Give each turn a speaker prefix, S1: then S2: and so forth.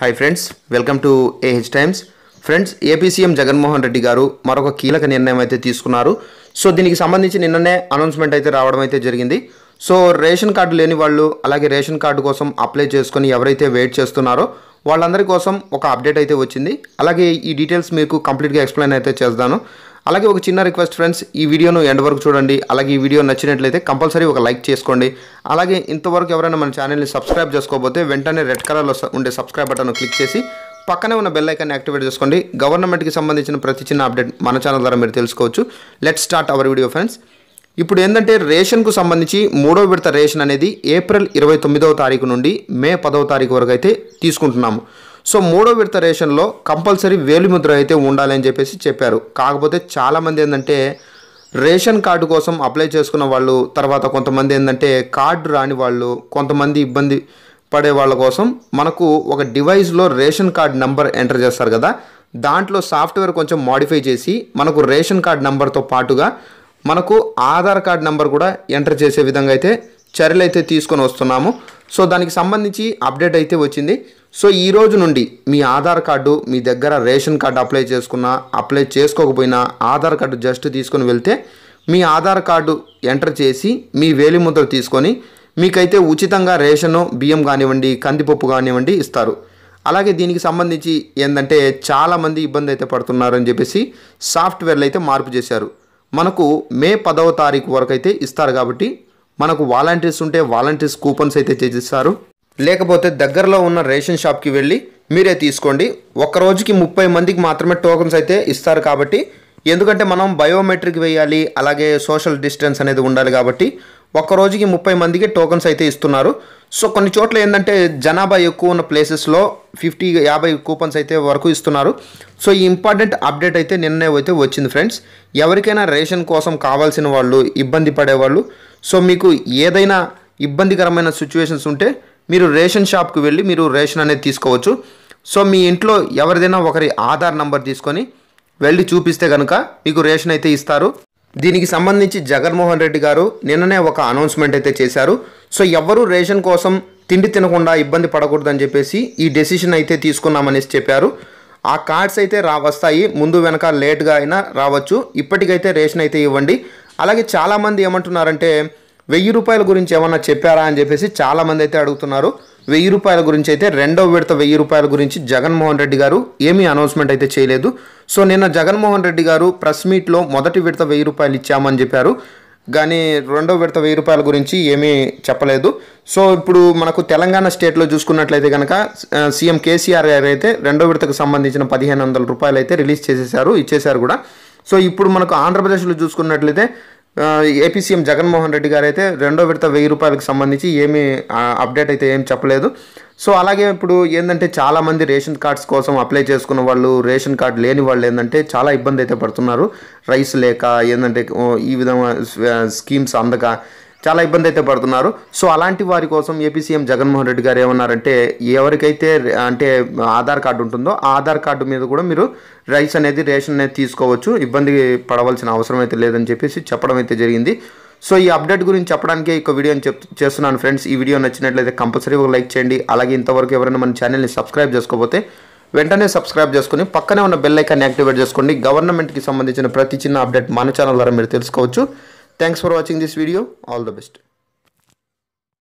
S1: Hi friends welcome to A H times friends AP CM Jaganmohan Reddy garu మరొక కీలక నిర్ణయం అయితే తీసుకున్నారు సో దీనికి సంబంధించి నిన్ననే అనౌన్స్మెంట్ అయితే రావడం అయితే జరిగింది సో రేషన్ కార్డు లేని వాళ్ళు అలాగే రేషన్ కార్డు కోసం అప్లై చేసుకొని ఎవరైతే వెయిట్ చేస్తున్నారో వాళ్ళందరి కోసం ఒక అప్డేట్ అయితే వచ్చింది అలాగే ఈ డీటెయిల్స్ మీకు కంప్లీట్గా ఎక్స్ప్లెయిన్ అయితే చేస్తాను అలాగే ఒక చిన్న రిక్వెస్ట్ ఫ్రెండ్స్ ఈ వీడియోను ఎండ్ వరకు చూడండి అలాగే ఈ వీడియో నచ్చినట్లయితే కంపల్సరీ ఒక లైక్ చేసుకోండి అలాగే ఇంతవరకు ఎవరైనా మన ఛానల్ని సబ్స్క్రైబ్ చేసుకోకపోతే వెంటనే రెడ్ కలర్లో ఉండే సబ్స్క్రైబ్ బటన్ క్లిక్ చేసి పక్కనే ఉన్న బెల్ ఐకాన్ని యాక్టివేట్ చేసుకోండి గవర్నమెంట్కి సంబంధించిన ప్రతి చిన్న అప్డేట్ మన ఛానల్ ద్వారా మీరు తెలుసుకోవచ్చు let start our video friends ఇప్పుడు ఏంటంటే రేషన్కు సంబంధించి మూడో విడత రేషన్ అనేది ఏప్రిల్ ఇరవై తొమ్మిదవ తారీఖు నుండి మే పదవ తారీఖు వరకు అయితే తీసుకుంటున్నాము సో మూడో విడత రేషన్లో కంపల్సరీ వేలిముద్ర అయితే ఉండాలని చెప్పేసి చెప్పారు కాకపోతే చాలామంది ఏంటంటే రేషన్ కార్డు కోసం అప్లై చేసుకున్న వాళ్ళు తర్వాత కొంతమంది ఏంటంటే కార్డు రాని వాళ్ళు కొంతమంది ఇబ్బంది పడే వాళ్ళ కోసం మనకు ఒక డివైస్లో రేషన్ కార్డ్ నంబర్ ఎంటర్ చేస్తారు కదా దాంట్లో సాఫ్ట్వేర్ కొంచెం మాడిఫై చేసి మనకు రేషన్ కార్డ్ నంబర్తో పాటుగా మనకు ఆధార్ కార్డ్ నంబర్ కూడా ఎంటర్ చేసే విధంగా అయితే చర్యలు అయితే తీసుకొని వస్తున్నాము సో దానికి సంబంధించి అప్డేట్ అయితే వచ్చింది సో ఈ రోజు నుండి మీ ఆధార్ కార్డు మీ దగ్గర రేషన్ కార్డు అప్లై చేసుకున్నా అప్లై చేసుకోకపోయినా ఆధార్ కార్డు జస్ట్ తీసుకొని వెళ్తే మీ ఆధార్ కార్డు ఎంటర్ చేసి మీ వేలిముద్ర తీసుకొని మీకైతే ఉచితంగా రేషను బియ్యం కానివ్వండి కందిపప్పు కానివ్వండి ఇస్తారు అలాగే దీనికి సంబంధించి ఏంటంటే చాలామంది ఇబ్బంది అయితే పడుతున్నారని చెప్పేసి సాఫ్ట్వేర్లు అయితే మార్పు చేశారు మనకు మే పదవ తారీఖు వరకు అయితే ఇస్తారు కాబట్టి మనకు వాలంటీర్స్ ఉంటే వాలంటీర్స్ కూపన్స్ అయితే చేసిస్తారు లేకపోతే దగ్గరలో ఉన్న రేషన్ షాప్కి వెళ్ళి మీరే తీసుకోండి ఒక రోజుకి ముప్పై మందికి మాత్రమే టోకన్స్ అయితే ఇస్తారు కాబట్టి ఎందుకంటే మనం బయోమెట్రిక్ వేయాలి అలాగే సోషల్ డిస్టెన్స్ అనేది ఉండాలి కాబట్టి ఒక రోజుకి ముప్పై మందికి టోకన్స్ అయితే ఇస్తున్నారు సో కొన్ని చోట్ల ఏంటంటే జనాభా ఎక్కువ ఉన్న ప్లేసెస్లో ఫిఫ్టీ యాభై కూపన్స్ అయితే వరకు ఇస్తున్నారు సో ఈ ఇంపార్టెంట్ అప్డేట్ అయితే నిన్నే అయితే వచ్చింది ఫ్రెండ్స్ ఎవరికైనా రేషన్ కోసం కావాల్సిన వాళ్ళు ఇబ్బంది పడేవాళ్ళు సో మీకు ఏదైనా ఇబ్బందికరమైన సిచ్యువేషన్స్ ఉంటే మీరు రేషన్ షాప్కి వెళ్ళి మీరు రేషన్ అనేది తీసుకోవచ్చు సో మీ ఇంట్లో ఎవరిదైనా ఒకరి ఆధార్ నంబర్ తీసుకొని వెళ్ళి చూపిస్తే కనుక మీకు రేషన్ అయితే ఇస్తారు దీనికి సంబంధించి జగన్మోహన్ రెడ్డి గారు నిన్ననే ఒక అనౌన్స్మెంట్ అయితే చేశారు సో ఎవరు రేషన్ కోసం తిండి తినకుండా ఇబ్బంది పడకూడదని చెప్పేసి ఈ డెసిషన్ అయితే తీసుకున్నామనేసి చెప్పారు ఆ కార్డ్స్ అయితే రా వస్తాయి ముందు వెనక లేట్గా అయినా రావచ్చు ఇప్పటికైతే రేషన్ అయితే ఇవ్వండి అలాగే చాలామంది ఏమంటున్నారంటే వెయ్యి రూపాయల గురించి ఏమన్నా చెప్పారా అని చెప్పేసి చాలామంది అయితే అడుగుతున్నారు వెయ్యి రూపాయల గురించి అయితే రెండవ విడత వెయ్యి రూపాయల గురించి జగన్మోహన్ రెడ్డి గారు ఏమీ అనౌన్స్మెంట్ అయితే చేయలేదు సో నిన్న జగన్మోహన్ రెడ్డి గారు ప్రెస్ మీట్లో మొదటి విడత వెయ్యి రూపాయలు ఇచ్చామని చెప్పారు కానీ రెండవ విడత వెయ్యి రూపాయల గురించి ఏమీ చెప్పలేదు సో ఇప్పుడు మనకు తెలంగాణ స్టేట్లో చూసుకున్నట్లయితే కనుక సీఎం కేసీఆర్ గారు అయితే రెండవ విడతకు సంబంధించిన పదిహేను వందల రూపాయలు అయితే రిలీజ్ చేసేసారు ఇచ్చేశారు కూడా సో ఇప్పుడు మనకు ఆంధ్రప్రదేశ్లో చూసుకున్నట్లయితే ఏపీ సీఎం జగన్మోహన్ రెడ్డి గారు అయితే రెండో విడత వెయ్యి రూపాయలకు సంబంధించి ఏమీ అప్డేట్ అయితే ఏం చెప్పలేదు సో అలాగే ఇప్పుడు ఏంటంటే చాలామంది రేషన్ కార్డ్స్ కోసం అప్లై చేసుకున్న వాళ్ళు రేషన్ కార్డు లేని వాళ్ళు ఏంటంటే చాలా ఇబ్బంది అయితే పడుతున్నారు రైస్ లేక ఏంటంటే ఈ విధంగా స్కీమ్స్ అందక చాలా ఇబ్బంది అయితే పడుతున్నారు సో అలాంటి వారి కోసం ఏపీ సీఎం జగన్మోహన్ రెడ్డి గారు ఏమన్నారంటే ఎవరికైతే అంటే ఆధార్ కార్డు ఉంటుందో ఆ ఆధార్ కార్డు మీద కూడా మీరు రైస్ అనేది రేషన్ అనేది తీసుకోవచ్చు ఇబ్బంది పడవలసిన అవసరం అయితే లేదని చెప్పేసి చెప్పడం అయితే జరిగింది సో ఈ అప్డేట్ గురించి చెప్పడానికి ఇక వీడియోని చెప్ చేస్తున్నాను ఫ్రెండ్స్ ఈ వీడియో నచ్చినట్లయితే కంపల్సరీ ఒక లైక్ చేయండి అలాగే ఇంతవరకు ఎవరైనా మన ఛానల్ని సబ్స్క్రైబ్ చేసుకోకపోతే వెంటనే సబ్స్క్రైబ్ చేసుకుని పక్కనే ఉన్న బెల్ ఐకాన్ని యాక్టివేట్ చేసుకోండి గవర్నమెంట్కి సంబంధించిన ప్రతి చిన్న అప్డేట్ మన ఛానల్ ద్వారా మీరు తెలుసుకోవచ్చు Thanks for watching this video. All the best.